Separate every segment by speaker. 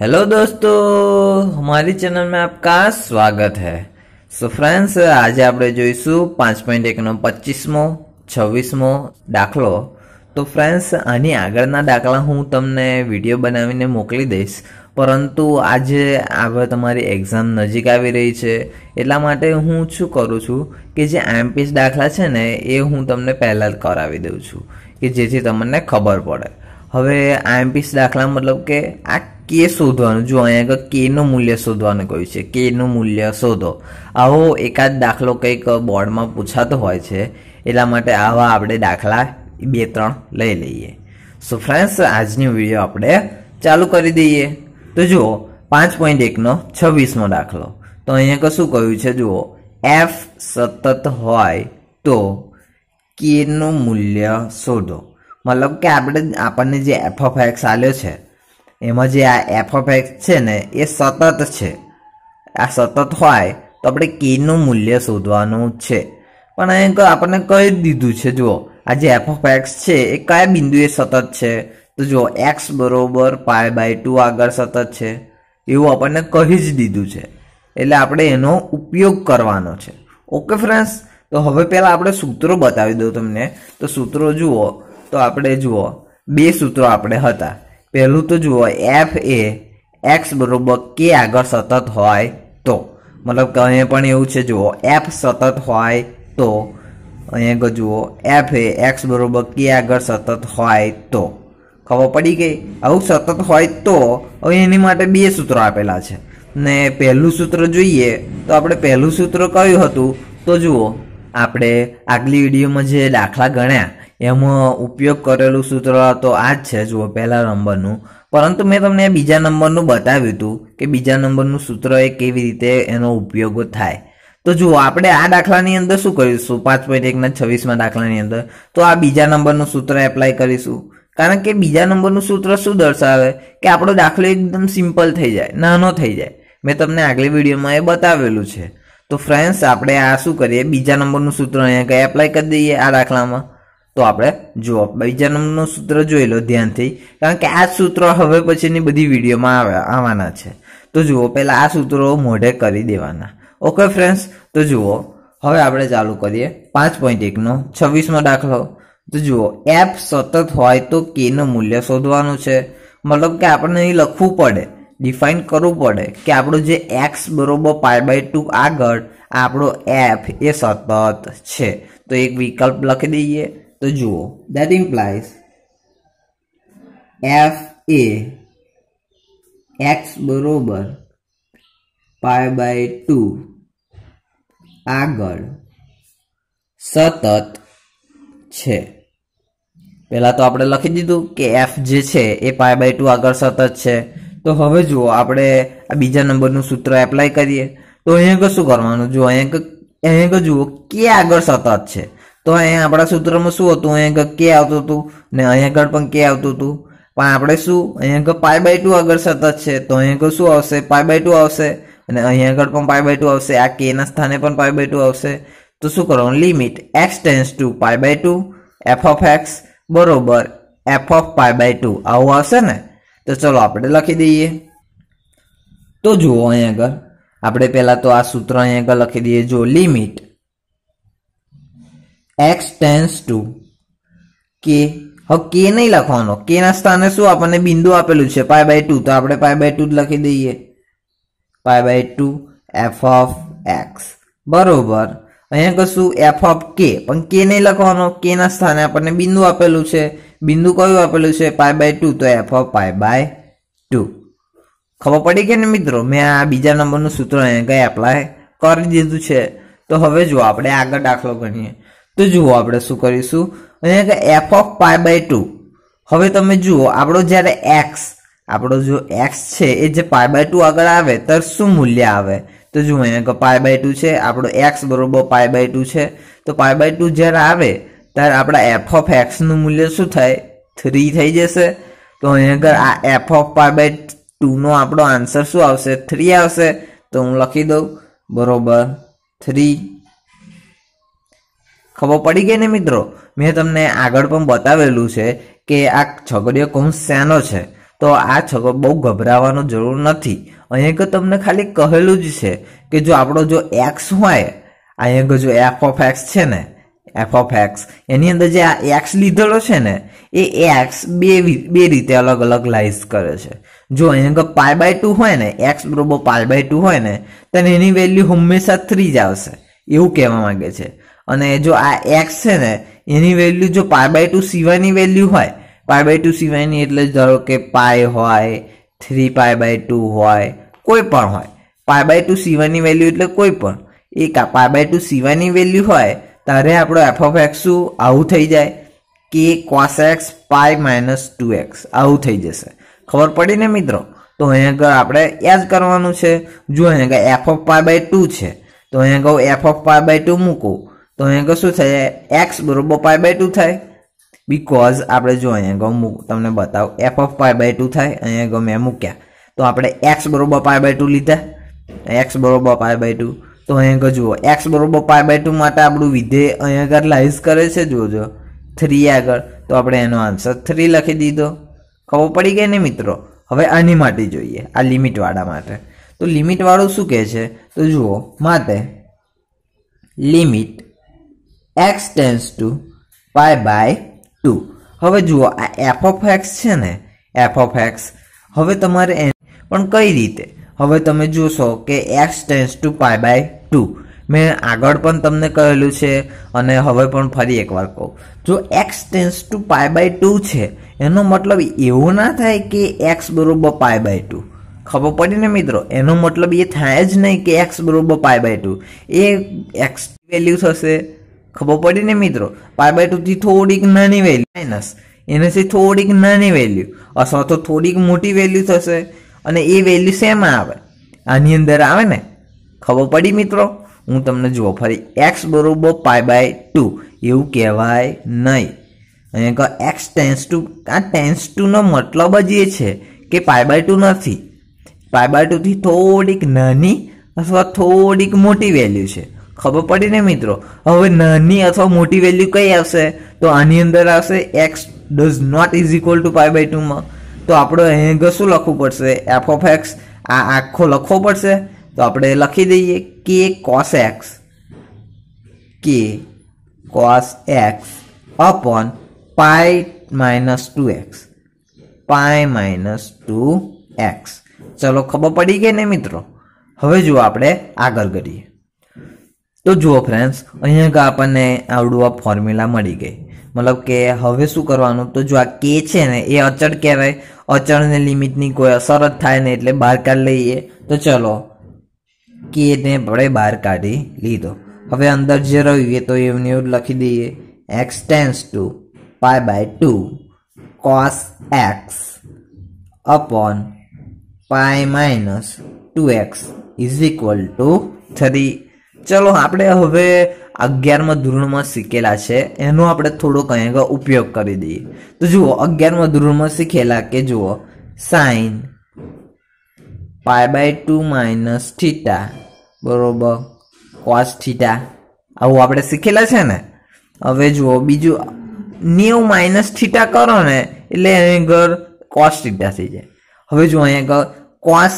Speaker 1: hello दोस्तों हमारी channel में आपका स्वागत है સો ફ્રેન્ડ્સ આજે આપણે જોઈશું પાંચ પોઈન્ટ એકનો પચીસમો છવ્વીસમો દાખલો તો ફ્રેન્ડ્સ આની આગળના દાખલા હું તમને વિડીયો બનાવીને મોકલી દઈશ પરંતુ આજે આગળ તમારી એક્ઝામ નજીક આવી રહી છે એટલા માટે હું શું કરું છું કે જે આઈએમપીએસ દાખલા છે ને એ હું તમને પહેલાં જ કરાવી દઉં છું કે જેથી તમને ખબર પડે હવે આઈએમપીએસ દાખલા મતલબ કે આ કે શોધવાનું જો અહીંયા કે કેનું મૂલ્ય શોધવાનું કહ્યું છે કેનું મૂલ્ય શોધો આવો એકાદ દાખલો કંઈક બોર્ડમાં પૂછાતો હોય છે એટલા માટે આવા આપણે દાખલા બે ત્રણ લઈ લઈએ સો ફ્રેન્ડ્સ આજની વિડીયો આપણે ચાલુ કરી દઈએ તો જુઓ પાંચ પોઈન્ટ એકનો છવ્વીસમો દાખલો તો અહીંયા કશું કહ્યું છે જુઓ એફ સતત હોય તો કેનું મૂલ્ય શોધો મતલબ કે આપણે આપણને જે એફ ઓફ એક્સ આવ્યો છે એમાં જે આ એફ ઓફ એક્સ છે ને એ સતત છે આ સતત હોય તો આપણે કેનું મૂલ્ય શોધવાનું છે પણ અહીં આપણને કહી દીધું છે જુઓ આ જે એફ ઓફ એક્સ છે એ કયા બિંદુએ સતત છે તો જુઓ એક્સ બરોબર પાય બાય ટુ આગળ સતત છે એવું આપણને કહી જ દીધું છે એટલે આપણે એનો ઉપયોગ કરવાનો છે ઓકે ફ્રેન્ડ્સ તો હવે પહેલાં આપણે સૂત્રો બતાવી દઉં તમને તો સૂત્રો જુઓ તો આપણે જુઓ બે સૂત્રો આપણે હતા પહેલું તો જુઓ એફ એ એક્સ બરોબર કે આગળ સતત હોય તો મતલબ કે અહીંયા પણ એવું છે જુઓ એફ સતત હોય તો અહીંયા જુઓ એફ એ એક્સ બરોબર કે આગળ સતત હોય તો ખબર પડી ગઈ આવું સતત હોય તો હવે એની માટે બે સૂત્રો આપેલા છે ને પહેલું સૂત્ર જોઈએ તો આપણે પહેલું સૂત્ર કયું હતું તો જુઓ આપણે આગલી વિડીયોમાં જે દાખલા ગણ્યા એમાં ઉપયોગ કરેલું સૂત્ર તો આ જ છે જુઓ પહેલા નંબરનું પરંતુ મેં તમને બીજા નંબરનું બતાવ્યું હતું કે બીજા નંબરનું સૂત્ર એ કેવી રીતે એનો ઉપયોગ થાય તો જુઓ આપણે આ દાખલાની અંદર શું કરીશું પાંચ પોઈન્ટ એકના છવ્વીસમાં દાખલાની અંદર તો આ બીજા નંબરનું સૂત્ર એપ્લાય કરીશું કારણ કે બીજા નંબરનું સૂત્ર શું દર્શાવે કે આપણો દાખલો એકદમ સિમ્પલ થઈ જાય નાનો થઈ જાય મેં તમને આગલી વિડીયોમાં એ બતાવેલું છે તો ફ્રેન્ડ્સ આપણે આ શું કરીએ બીજા નંબરનું સૂત્ર અહીંયા કંઈ એપ્લાય કરી દઈએ આ દાખલામાં તો આપણે જુઓ બીજા નંબરનું સૂત્ર જોઈ લો ધ્યાનથી કારણ કે આ સૂત્ર હવે પછીની બધી વિડીયોમાં આવે આવવાના છે તો જુઓ પહેલાં આ સૂત્રો મોઢે કરી દેવાના ઓકે ફ્રેન્ડ્સ તો જુઓ હવે આપણે ચાલુ કરીએ પાંચ પોઈન્ટ એકનો છવ્વીસમો દાખલો તો જુઓ એફ સતત હોય તો કેનું મૂલ્ય શોધવાનું છે મતલબ કે આપણને અહીં લખવું પડે ડિફાઇન કરવું પડે કે આપણું જે એક્સ બરોબર પાય બાય ટુ આગળ આપણો એફ એ સતત છે તો એક વિકલ્પ લખી દઈએ તો જુઓ દેટ ઇમ્પ્લાઇઝ એફ એ એક્સ બરોબર પાય બાય ટુ આગળ સતત છે પહેલાં તો આપણે લખી દીધું કે એફ જે છે એ પાય બાય ટુ આગળ સતત છે તો હવે જુઓ આપણે આ બીજા નંબરનું સૂત્ર એપ્લાય કરીએ તો અહીંયા શું કરવાનું જુઓ અહીંયા અહીંયા જુઓ કે આગળ સતત છે તો અહીંયા આપણા સૂત્રમાં શું હતું અહીંયા આગળ કે આવતું હતું ને અહીંયા આગળ પણ કે આવતું હતું પણ આપણે શું અહીંયા આગળ પાય બાય ટુ આગળ સતત છે તો અહીંયા આગળ શું આવશે પાય બાય ટુ આવશે અને અહીંયા આગળ પણ પાય બાય ટુ આવશે આ કેના સ્થાને પણ પાય બાય ટુ આવશે તો શું કરવાનું limit X to pi by two F of x બરોબર F of pi by two આવું આવશે ને તો ચલો આપણે લખી દઈએ તો જુઓ અહીંયા આગળ આપણે પહેલાં તો આ સૂત્ર અહીંયા આગળ લખી દઈએ જો લિમિટ એક્સ ટેન્સ ટુ કે હવે કે નહીં લખવાનો કેના સ્થાને શું આપણને બિંદુ આપેલું છે પાય બાય ટુ તો આપણે પાય બાય ટુ જ લખી દઈએ pi by two F of x બરોબર અહીંયા કશું એફ ઓફ કે પણ કે નહીં લખવાનો કેના સ્થાને આપણને બિંદુ આપેલું છે બિંદુ કયું આપેલું છે પાય બાય ટુ તો F of pi by two ખબર પડી કે ને મિત્રો મેં આ બીજા નંબરનું સૂત્ર અહીંયા કંઈ એપ્લાય કરી દીધું છે તો હવે જો આપણે આગળ દાખલો ગણીએ તો જુઓ આપણે શું કરીશું અહીંયા કે F of pi by two હવે તમે જુઓ આપણો જ્યારે એક્સ આપણો જો એક્સ છે એ જે પાય બાય ટુ આગળ આવે ત્યારે શું મૂલ્ય આવે તો જુઓ અહીંયા કે પાય બાય ટુ છે આપણો એક્સ બરોબર પાય બાય ટુ છે તો પાય બાય ટુ જ્યારે આવે ત્યારે આપણા એફ ઓફ એક્સનું મૂલ્ય શું થાય થ્રી થઈ જશે તો અહીંયા આગળ આ એફ ઓફ પાય બાય ટુનો આપણો આન્સર શું આવશે થ્રી આવશે તો હું લખી દઉં બરોબર થ્રી ખબર પડી ગઈ ને મિત્રો મેં તમને આગળ પણ બતાવેલું છે કે આ છગડીયો કૌંસ શેનો છે તો આ છગો બહુ ગભરાવાનો જરૂર નથી અહીંયા કે તમને ખાલી કહેલું જ છે કે જો આપણો જો એક્સ હોય અહીંયા જો એફ ઓફ એક્સ છે ને એફ ઓફ એક્સ એની અંદર જે આ એક્સ લીધેલો છે ને એ એક્સ બે બે રીતે અલગ અલગ લાઇઝ કરે છે જો અહીંયા પાય બાય ટુ હોય ને એક્સ બરોબર પાય બાય ટુ હોય ને તો એની વેલ્યુ હંમેશા થ્રી જ આવશે એવું કહેવા માંગે છે અને જો આ એક્સ છે ને એની વેલ્યુ જો પાય બાય ટુ સિવાયની વેલ્યુ હોય પાય બાય ટુ સિવાયની એટલે ધારો કે પાય હોય થ્રી પાય બાય ટુ હોય કોઈ પણ હોય પાય બાય ટુ સિવાયની વેલ્યુ એટલે કોઈ પણ એ આ પાય બાય ટુ સિવાયની વેલ્યુ હોય ત્યારે આપણો એફ ઓફ એક્સ શું આવું થઈ જાય કે cos X pi minus two X આવું થઈ જશે ખબર પડી ને મિત્રો તો અહીં આગળ આપણે એ જ કરવાનું છે જો અહીંયા આગળ F of pi by two છે તો અહીંયા આગળ F of pi by two મૂકું તો અહીંયા શું થાય એક્સ બરોબર પાય બાય ટુ થાય બિકોઝ આપણે જો અહીંયા ગમ તમને બતાવું F of pi by two થાય અહીંયા ગમે મૂક્યા તો આપણે એક્સ બરોબર પાય બાય ટુ લીધા એક્સ બરોબર પાય બાય ટુ તો અહીંયા જુઓ એક્સ બરોબર પાય બાય ટુ માટે આપણું વિધેય અહીંયા આગળ લાઇઝ કરે છે જોજો થ્રી આગળ તો આપણે એનો આન્સર થ્રી લખી દીધો ખબર પડી ગઈ ને મિત્રો હવે આની માટે જોઈએ આ લિમિટવાળા માટે તો લિમિટવાળું શું કહે છે તો જુઓ માટે limit x tends to pi by two હવે જુઓ આ એફ ઓફ એક્સ છે ને એફ ઓફ એક્સ હવે તમારે એ પણ કઈ રીતે હવે તમે જોશો કે X tends to pi by two મેં આગળ પણ તમને કહેલું છે અને હવે પણ ફરી એકવાર કહું જો X tends to pi by two છે એનો મતલબ એવો ના થાય કે એક્સ બરોબર પાય બાય ટુ ખબર પડી ને મિત્રો એનો મતલબ એ થાય જ નહીં કે એક્સ બરોબર પાય બાય ટુ એ એક્સ વેલ્યુ થશે ખબર પડી ને મિત્રો પાય બાય ટુથી થોડીક નાની વેલ્યુ માઇનસ એનાથી થોડીક નાની વેલ્યુ અથવા તો થોડીક મોટી વેલ્યુ થશે અને એ વેલ્યુ શેમાં આવે આની અંદર આવે ને ખબર પડી મિત્રો હું તમને જુઓ ફરી એક્સ બરોબર પાય બાય ટુ એવું કહેવાય નહીં અને કહો એક્સ ટેન્સ ટુ આ ટેન્સ ટુનો મતલબ જ એ છે કે પાય બાય ટુ નથી પાય બાય ટુથી થોડીક નાની અથવા થોડીક મોટી વેલ્યુ છે ખબર પડી ને મિત્રો હવે નાની અથવા મોટી વેલ્યુ કઈ આવશે તો આની અંદર આવશે X does not is equal to pi by ટુમાં તો આપણે અહીં શું લખવું પડશે એફ ઓફ એક્સ આ આખો લખવો પડશે તો આપણે લખી દઈએ કે કોસ એક્સ કે cos X upon pi minus two X pi minus two X ચલો ખબર પડી ગઈ ને મિત્રો હવે જો આપણે આગળ કરીએ તો જુઓ ફ્રેન્ડ્સ અહીંયા આપણને આવડું આ ફોર્મ્યુલા મળી ગઈ મતલબ કે હવે શું કરવાનું તો જો આ કે છે ને એ અચળ કહેવાય અચળને લિમિટની કોઈ અસર જ થાય ને એટલે બહાર કાઢી લઈએ તો ચલો કેને આપણે બહાર કાઢી લીધો હવે અંદર જે રહ્યું તો એવું એવું લખી દઈએ X tends to pi by two cos X upon pi minus two X is equal to three ચલો આપણે હવે અગિયારમાં ધોરણમાં શીખેલા છે એનો આપણે થોડો કંઈક ઉપયોગ કરી દઈએ તો જુઓ અગિયારમાં ધોરણમાં શીખેલા કે જુઓ sine pi by two minus theta બરોબર કોસ થીટા આવું આપણે શીખેલા છે ને હવે જુઓ બીજું નેવું માઇનસ થીટા કરો ને એટલે એની આગળ કોસ થીટા થઈ જાય હવે જુઓ અહીંયા આગળ કોસ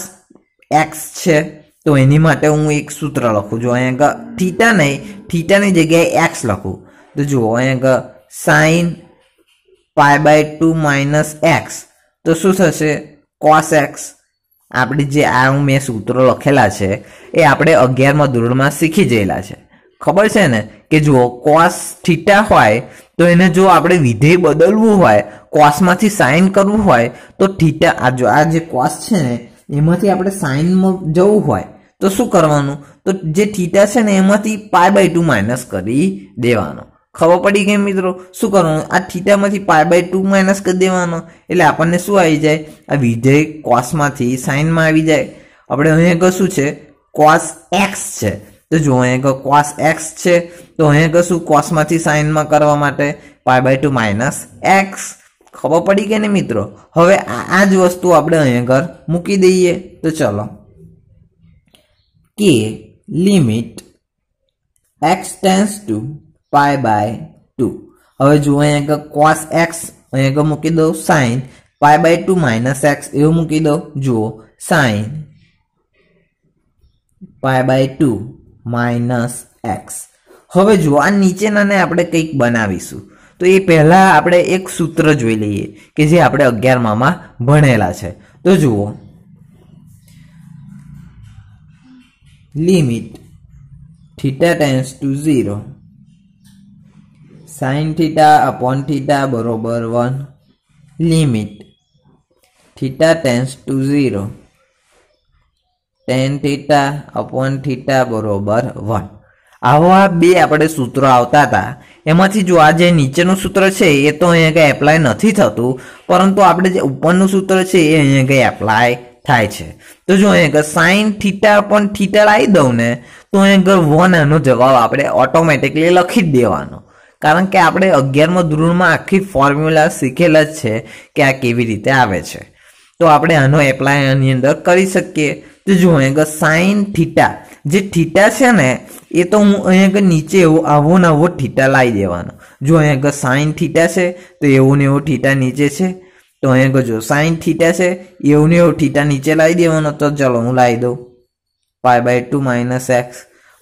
Speaker 1: એક્સ છે તો એની માટે હું એક સૂત્ર લખું જો અહીંયા આગળ થીટા નહીં થીટાની જગ્યાએ એક્સ લખું તો જુઓ અહીંયા આગળ sine pi by two minus X તો શું થશે કોસ એક્સ આપણે જે આ હું મેં સૂત્રો લખેલા છે એ આપણે અગિયારમાં ધોરણમાં શીખી જયેલા છે ખબર છે ને કે જુઓ કોસ થીટા હોય તો એને જો આપણે વિધેય બદલવું હોય કોસમાંથી સાઇન કરવું હોય તો થીટા આ જો આ જે કોસ છે ને એમાંથી આપણે સાઇનમાં જવું હોય તો શું કરવાનું તો જે થીટા છે ને એમાંથી પાય બાય ટુ માઇનસ કરી દેવાનો ખબર પડી ગઈ મિત્રો શું કરવાનું આ થીટામાંથી પાય બાય ટુ માઇનસ કરી દેવાનો એટલે આપણને શું આવી જાય આ વિધેય કોસમાંથી સાઇનમાં આવી જાય આપણે અહીં કશું છે કોસ એક્સ છે તો જો અહીંયા કોસ એક્સ છે તો અહીંયા કશું કોસમાંથી સાઇનમાં કરવા માટે pi by two minus X ખબર પડી કે નહીં મિત્રો હવે આ જ વસ્તુ આપણે અહીંયા ઘર મૂકી દઈએ તો ચલો કે limit x tends to pi by two હવે જુઓ અહીંયા આગળ કોસ એક્સ અહીંયા આગળ મૂકી દઉં sine pi by two minus X એવું મૂકી દઉં જુઓ sine pi by two minus X હવે જુઓ આ નીચેનાને આપણે કંઈક બનાવીશું તો એ પહેલાં આપણે એક સૂત્ર જોઈ લઈએ કે જે આપણે અગિયારમામાં ભણેલા છે તો જુઓ limit theta tends to zero sine theta upon theta બરોબર one limit theta tends to zero tan theta upon theta બરોબર વન આવા બે આપણે સૂત્રો આવતા હતા એમાંથી જો આ જે નીચેનું સૂત્ર છે એ તો અહીંયા કંઈ એપ્લાય નથી થતું પરંતુ આપણે જે ઉપરનું સૂત્ર છે એ અહીંયા કંઈ એપ્લાય થાય છે તો જો અહીં આગળ સાઇન થીટા પણ થીટા લાવી દઉં ને તો અહીં આગળ વન એનો જવાબ આપણે ઓટોમેટિકલી લખી જ દેવાનો કારણ કે આપણે અગિયારમો ધોરણમાં આખી ફોર્મ્યુલા શીખેલા જ છે કે આ કેવી રીતે આવે છે તો આપણે આનો એપ્લાય આની અંદર કરી શકીએ તો જો અહીં આગળ સાઇન થીટા જે થીટા છે ને એ તો હું અહીંયા આગળ નીચે એવો આવો ને આવો થીટા લાવી દેવાનો જો અહીં આગળ સાઈન થીટા છે તો એવું ને એવું થીટા નીચે છે તો અહીંયા આગળ જો સાઈન થીટા છે એવું ને એવું થીટા નીચે લાવી દેવાનો તો ચલો હું લાવી દઉં pi by two minus X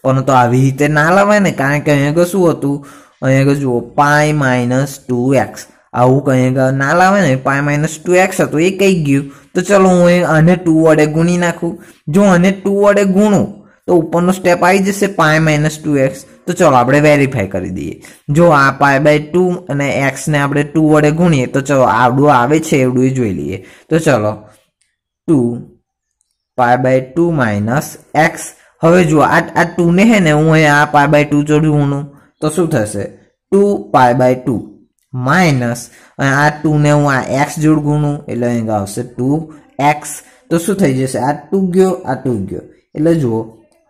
Speaker 1: પણ તો આવી રીતે ના લાવાય ને કારણ કે અહીંયા આગળ શું હતું અહીંયા આગળ જુઓ પાય માઇનસ ટુ એક્સ આવું કંઈ ના લાવે ને પાય માઇનસ ટુ એક્સ હતું એ કહી ગયું તો ચલો હું આને ટુ વડે ગુણી નાખું જો આને ટુ વડે ગુણું તો ઉપરનો સ્ટેપ આવી જશે પાય માઇનસ ટુ એક્સ તો ચલો આપણે વેરીફાય કરી દઈએ જો આ પાય બાય ટુ અને એક્સને આપણે ટુ વડે ગુણીએ તો ચલો આવડું આવે છે એવડું એ જોઈ લઈએ તો ચલો two pi by two minus X હવે જુઓ આ આ ટુને હે ને હું આ પાય બાય ટુ ગુણું તો શું થશે two pi by two minus અને આ ટુને હું આ એક્સ જોડ ગુણું એટલે અહીં આવશે ટુ એક્સ તો શું થઈ જશે આ ટુ ગયો આ ટુ ગયો એટલે જુઓ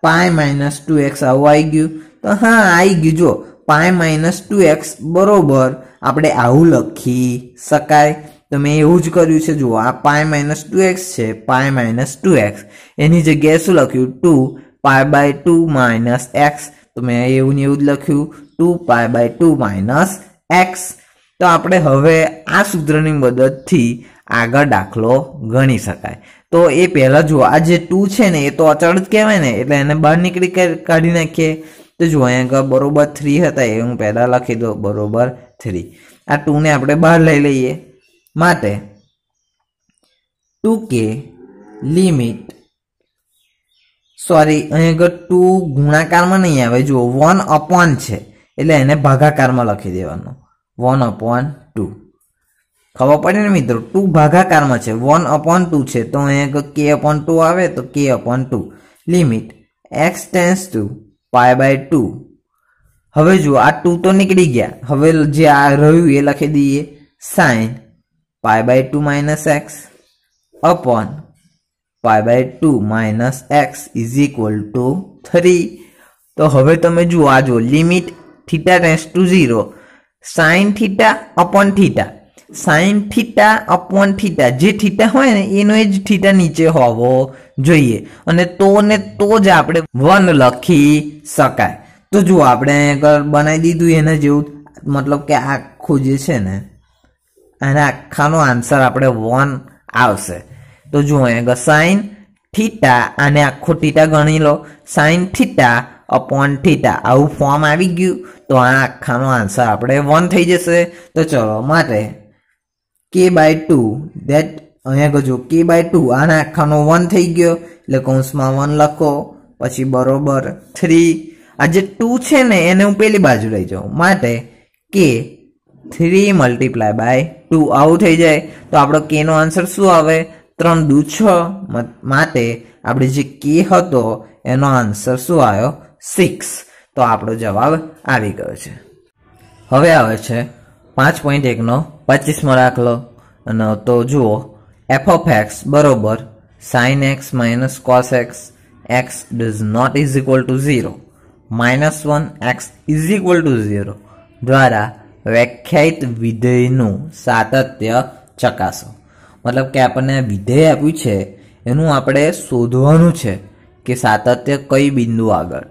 Speaker 1: પાય માઇનસ ટુ એક્સ આવું આવી ગયું તો હા આવી ગયું જો પાય માઇનસ ટુ એક્સ બરોબર આપણે આવું લખી શકાય તો મેં એવું જ કર્યું છે જુઓ આ પાય માઇનસ ટુ એક્સ છે પાય માઇનસ ટુ એક્સ એની જગ્યાએ શું લખ્યું two pi by two minus X તો મેં એવું ને એવું જ લખ્યું two pi by two minus X તો આપણે હવે આ સૂત્રની મદદથી આગળ દાખલો ગણી શકાય તો એ પહેલાં જુઓ આ જે ટુ છે ને એ તો અચળ જ કહેવાય ને એટલે એને બહાર નીકળી કાઢી નાખીએ તો જુઓ અહીંયા આગળ બરોબર થ્રી હતા એ હું પહેલાં લખી દઉં બરોબર થ્રી આ ટુને આપણે બહાર લઈ લઈએ માટે ટુ કે લિમિટ સોરી અહીં આગળ ટુ ગુણાકારમાં નહીં આવે જુઓ વન અપોન છે એટલે એને ભાગાકારમાં લખી દેવાનું વન અપોન ટુ ખબર પડે ને મિત્રો ટુ ભાગાકારમાં છે વન અપોન ટુ છે તો અહીંયા કે અપોન ટુ આવે તો કે upon two limit x tends to pi by two હવે જુઓ આ ટુ તો નીકળી ગયા હવે જે આ રહ્યું એ લખી દઈએ sine pi by two minus X upon pi by two minus X is equal to three તો હવે તમે જુઓ આ જુઓ limit theta tends to zero sine theta upon theta sine theta upon theta જે થીટા હોય ને એનો એ જ થીટા નીચે હોવો જોઈએ અને તો ને તો જ આપણે વન લખી શકાય તો જુઓ આપણે બનાવી દીધું એના જેવું મતલબ કે આખું જે છે ને એના આખાનો આન્સર આપણે વન આવશે તો જુઓ આગળ સાઇન થીટા અને આખો થીટા ગણી લો સાઇન થીટા અપોન થીટા આવું ફોર્મ આવી ગયું તો આ આખાનો આન્સર આપણે વન થઈ જશે તો ચલો માટે કે બાય ટુ દેટ અહીંયા કહેજો કે બાય ટુ આના આખાનો વન થઈ ગયો એટલે કૌંસમાં વન લખો પછી બરોબર થ્રી આ જે ટુ છે ને એને હું પેલી બાજુ લઈ જાઉં માટે કે થ્રી મલ્ટીપ્લાય બાય ટુ આવું થઈ જાય તો આપણો કેનો આન્સર શું આવે ત્રણ દુ છ માટે આપણે જે કે હતો એનો આન્સર શું આવ્યો સિક્સ તો આપણો જવાબ આવી ગયો છે હવે આવે છે પાંચ પોઈન્ટ એકનો પચીસમો દાખલો તો જુઓ એફ ઓફ એક્સ બરોબર sine X minus cos X X does not is equal to zero minus one X is equal to zero દ્વારા વ્યાખ્યાયિત વિધેયનું સાતત્ય ચકાસો મતલબ કે આપણને વિધેય આપ્યું છે એનું આપણે શોધવાનું છે કે સાતત્ય કઈ બિંદુ આગળ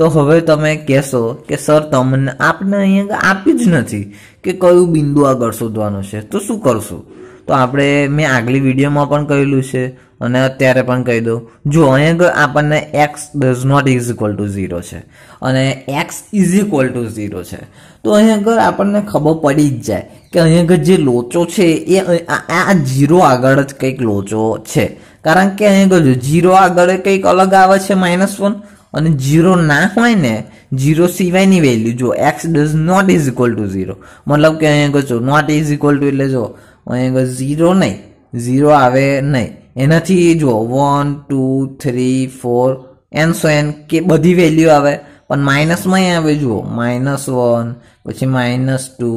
Speaker 1: તો હવે તમે કહેશો કે સર તમને આપને અહીંયા આપી જ નથી કે કયું બિંદુ આગળ શોધવાનું છે તો શું કરશું તો આપણે મેં આગલી વિડીયોમાં પણ કહેલું છે અને અત્યારે પણ કહી દઉં જો અહીં આગળ આપણને X does not is equal to zero છે અને X is equal to zero છે તો અહીંયા આગળ આપણને ખબર પડી જ જાય કે અહીં આગળ જે લોચો છે એ આ ઝીરો આગળ જ કંઈક લોચો છે કારણ કે અહીં આગળ ઝીરો આગળ કંઈક અલગ આવે છે માઇનસ વન અને ઝીરો ના હોય ને જીરો સિવાયની વેલ્યુ જો X does not is equal to zero મતલબ કે અહીંયા જો નોટ ઇઝ ઇક્વલ ટુ એટલે જો અહીંયા ઝીરો નહીં ઝીરો આવે નહીં એનાથી જો one two three four and so on કે બધી વેલ્યુ આવે પણ માઇનસમાં આવે જુઓ માઇનસ વન પછી માઇનસ ટુ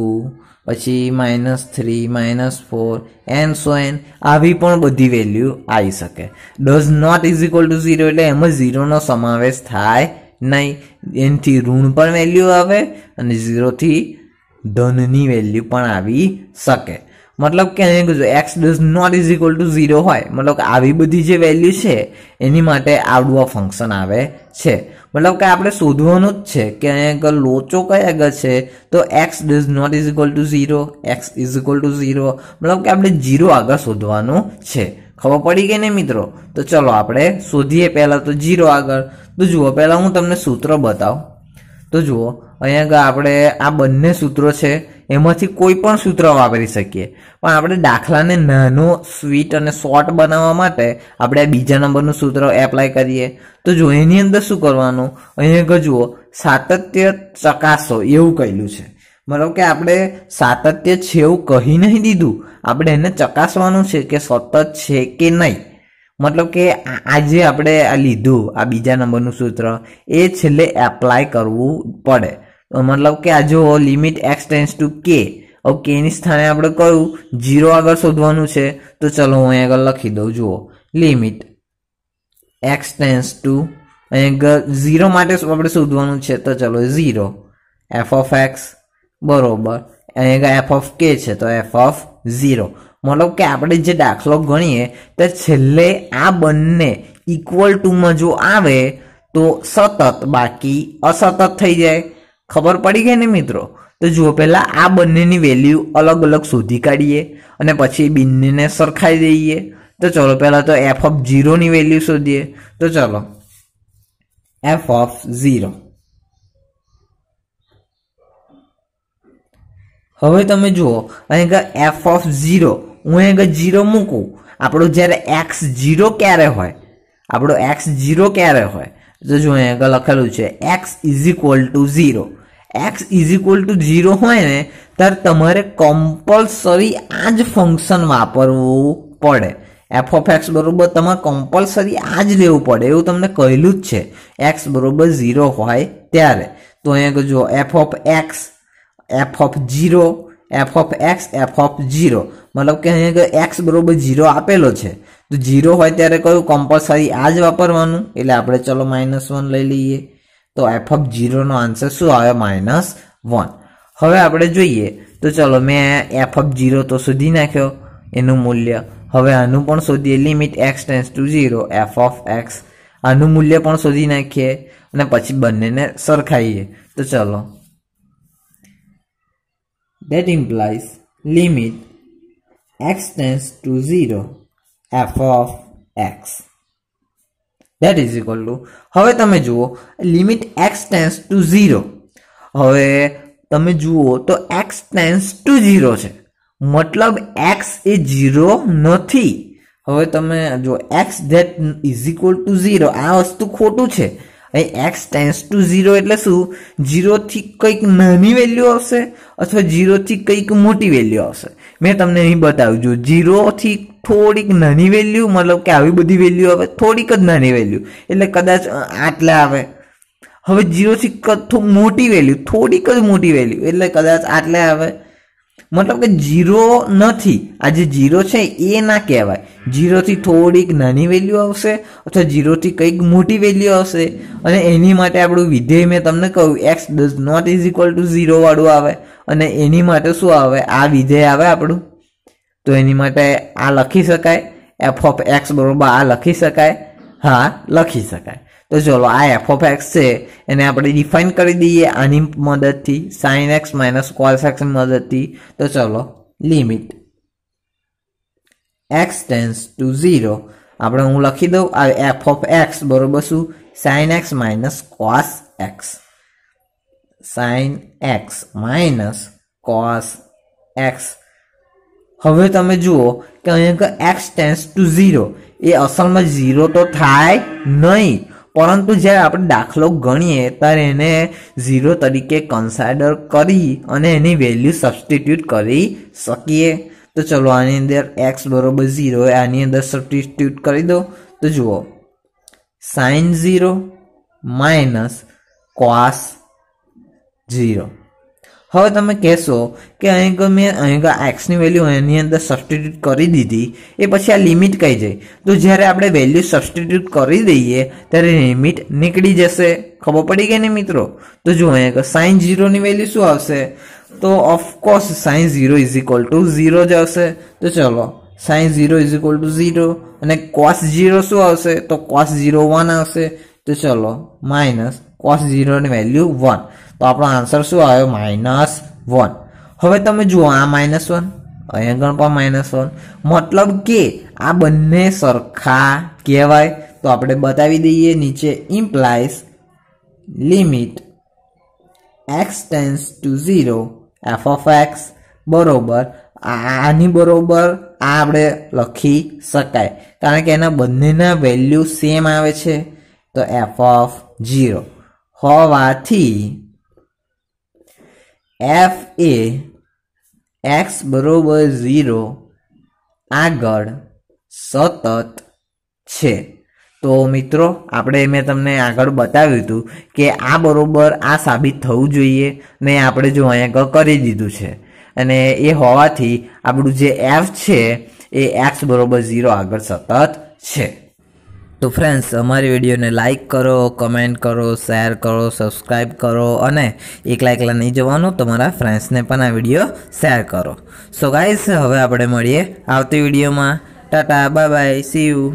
Speaker 1: પછી minus three minus four and so on આવી પણ બધી વેલ્યુ આવી શકે does not is equal to zero એટલે એમાં ઝીરોનો સમાવેશ થાય નહીં એનથી ઋણ પણ વેલ્યુ આવે અને ઝીરોથી ધનની વેલ્યુ પણ આવી શકે મતલબ કે એને કીધું X does not is equal to zero હોય મતલબ કે આવી બધી જે વેલ્યુ છે એની માટે આવડું આ ફંક્શન આવે છે મતલબ કે આપણે શોધવાનું જ છે કે આગળ લોચો કયા આગળ છે તો X does not is equal to zero X is equal to zero મતલબ કે આપણે ઝીરો આગળ શોધવાનું છે ખબર પડી ગઈ ને મિત્રો તો ચલો આપણે શોધીએ પહેલાં તો ઝીરો આગળ તો જુઓ પહેલાં હું તમને સૂત્ર બતાવું તો જુઓ અહીંયા આપણે આ બંને સૂત્રો છે એમાંથી કોઈ પણ સૂત્ર વાપરી શકીએ પણ આપણે દાખલાને નાનો સ્વીટ અને શોર્ટ બનાવવા માટે આપણે આ બીજા નંબરનું સૂત્ર એપ્લાય કરીએ તો જો એની અંદર શું કરવાનું અહીંયા જુઓ સાતત્ય ચકાસો એવું કહેલું છે મતલબ કે આપણે સાતત્ય છે એવું કહી નહીં દીધું આપણે એને ચકાસવાનું છે કે સતત છે કે નહીં મતલબ કે આજે આપણે આ લીધું આ બીજા નંબરનું સૂત્ર એ છેલ્લે એપ્લાય કરવું પડે મતલબ કે આ જો લિમિટ એક્સ ટેન્સ ટુ કે હવે કેની સ્થાને આપણે કયું જીરો આગળ શોધવાનું છે તો ચલો હું અહીં આગળ લખી દઉં જુઓ લિમિટ એક્સ ટેન્સ ટુ અહીં ઝીરો માટે આપણે શોધવાનું છે તો ચલો ઝીરો એફ ઓફ એક્સ બરોબર અહીંયા આગળ એફ ઓફ કે છે તો એફ ઓફ ઝીરો મતલબ કે આપણે જે દાખલો ગણીએ તો છેલ્લે આ બંને ઇક્વલ ટુમાં જો આવે તો સતત બાકી અસતત થઈ જાય ખબર પડી ગઈ ને મિત્રો તો જુઓ પહેલાં આ બંનેની વેલ્યુ અલગ અલગ શોધી કાઢીએ અને પછી બંનેને સરખાઈ દઈએ તો ચલો પહેલાં તો એફ ઓફ ઝીરોની વેલ્યુ શોધીએ તો ચલો એફ ઓફ ઝીરો હવે તમે જુઓ અહીં એફ ઓફ ઝીરો હું અહીં ઝીરો મૂકું આપણો જ્યારે એક્સ ઝીરો ક્યારે હોય આપણો એક્સ ઝીરો ક્યારે હોય તો જો અહીંયા આગળ લખેલું છે X is equal to zero X is equal to zero હોય ને ત્યારે તમારે કમ્પલસરી આ જ ફંક્શન વાપરવું પડે એફ ઓફ એક્સ બરોબર તમારે કમ્પલસરી આ જ લેવું પડે એવું તમને કહેલું જ છે એક્સ બરોબર ઝીરો હોય ત્યારે તો અહીંયા જો F of X F of zero F of X F of zero મતલબ કે અહીંયા એક્સ બરોબર ઝીરો આપેલો છે તો ઝીરો હોય ત્યારે કયું કમ્પલસરી આ જ વાપરવાનું એટલે આપણે ચલો માઇનસ વન લઈ લઈએ તો એફ ઓફ જીરોનો આન્સર શું આવે માઇનસ વન હવે આપણે જોઈએ તો ચલો મેં એફ ઓફ જીરો તો શોધી નાખ્યો એનું મૂલ્ય હવે આનું પણ શોધીએ limit x tends to zero F of X આનું મૂલ્ય પણ શોધી નાખીએ અને પછી બંનેને સરખાઈએ તો ચલો that implies limit x tends to zero F of X that is equal to હવે તમે જુઓ limit x tends to zero હવે તમે જુઓ તો એક્સ ટેન્સ ટુ ઝીરો છે મતલબ એક્સ એ ઝીરો નથી હવે તમે જો X that is equal to zero આ વસ્તુ ખોટું છે અહીં એક્સ ટેન્સ ટુ ઝીરો એટલે શું ઝીરોથી કંઈક નાની વેલ્યુ આવશે અથવા ઝીરોથી કંઈક મોટી વેલ્યુ આવશે મેં તમને અહીં બતાવ્યું જો ઝીરોથી થોડીક નાની વેલ્યુ મતલબ કે આવી બધી વેલ્યુ આવે થોડીક જ નાની વેલ્યુ એટલે કદાચ આટલા આવે હવે ઝીરોથી મોટી વેલ્યુ થોડીક જ મોટી વેલ્યુ એટલે કદાચ આટલે આવે મતલબ કે જીરો નથી આ જે જીરો છે એ ના કહેવાય જીરોથી થોડીક નાની વેલ્યુ આવશે અથવા જીરોથી કંઈક મોટી વેલ્યુ આવશે અને એની માટે આપણું વિધેય મેં તમને કહ્યું X does not is equal to ઝીરોવાળું આવે અને એની માટે શું આવે આ વિધેય આવે આપણું તો એની માટે આ લખી શકાય એફ ઓફ એક્સ બરોબર આ લખી શકાય હા લખી શકાય તો ચલો આ એફ ઓફ એક્સ છે એને આપણે ડિફાઇન કરી દઈએ આની મદદથી સાઇન એક્સ માઇનસ કોસ એક્સની મદદથી તો ચલો limit x tends to zero આપણે હું લખી દઉં આ એફ ઓફ એક્સ બરોબર શું sine X minus cos X sine X minus cos X હવે તમે જુઓ કે અહીંયા એક્સ ટેન્સ ટુ ઝીરો એ અસલમાં ઝીરો તો થાય નહીં પરંતુ જ્યારે આપણે દાખલો ગણીએ ત્યારે એને ઝીરો તરીકે કન્સિડર કરી અને એની વેલ્યુ સબસ્ટિટ્યુટ કરી શકીએ તો ચલો આની અંદર એક્સ બરોબર ઝીરો આની અંદર સબસ્ટિટ્યૂટ કરી દો તો જુઓ sine zero minus cos zero હવે તમે કહેશો કે અહીં મેં અહીં એક્સની વેલ્યુ એની અંદર સબસ્ટિટ્યૂટ કરી દીધી એ પછી આ લિમિટ કઈ જાય તો જ્યારે આપણે વેલ્યુ સબસ્ટિટ્યૂટ કરી દઈએ ત્યારે લિમિટ નીકળી જશે ખબર પડી ગઈ ને મિત્રો તો જો અહીંયા સાઇન ઝીરોની વેલ્યુ શું આવશે તો of course sine zero is equal to zero જ આવશે તો ચલો sine zero is equal to zero અને કોસ ઝીરો શું આવશે તો કોસ ઝીરો વન આવશે તો ચલો માઇનસ કોસ ઝીરોની વેલ્યુ વન તો આપણો આન્સર શું આવ્યો માઇનસ વન હવે તમે જુઓ આ માઇનસ વન અહીંયા ગણ પણ માઇનસ વન મતલબ કે આ બંને સરખા કહેવાય તો આપણે બતાવી દઈએ નીચે implies limit x tends to zero F of x બરોબર આની બરોબર આ આપણે લખી શકાય કારણ કે એના બંનેના વેલ્યુ સેમ આવે છે તો એફ ઓફ ઝીરો હોવાથી એફ એ એક્સ બરોબર ઝીરો આગળ સતત છે તો મિત્રો આપણે મેં તમને આગળ બતાવ્યું હતું કે આ બરોબર આ સાબિત થવું જોઈએ ને આપણે જો અહીંયા કરી દીધું છે અને એ હોવાથી આપણું જે એફ છે એ એક્સ બરોબર ઝીરો આગળ સતત છે તો ફ્રેન્ડ્સ અમારી વિડીયોને લાઇક કરો કમેન્ટ કરો શેર કરો સબસ્ક્રાઈબ કરો અને એકલા એકલા નહીં જવાનું તમારા ફ્રેન્ડ્સને પણ આ વિડીયો શેર કરો સો ગાઈઝ હવે આપણે મળીએ આવતી વિડીયોમાં tata bye bye see you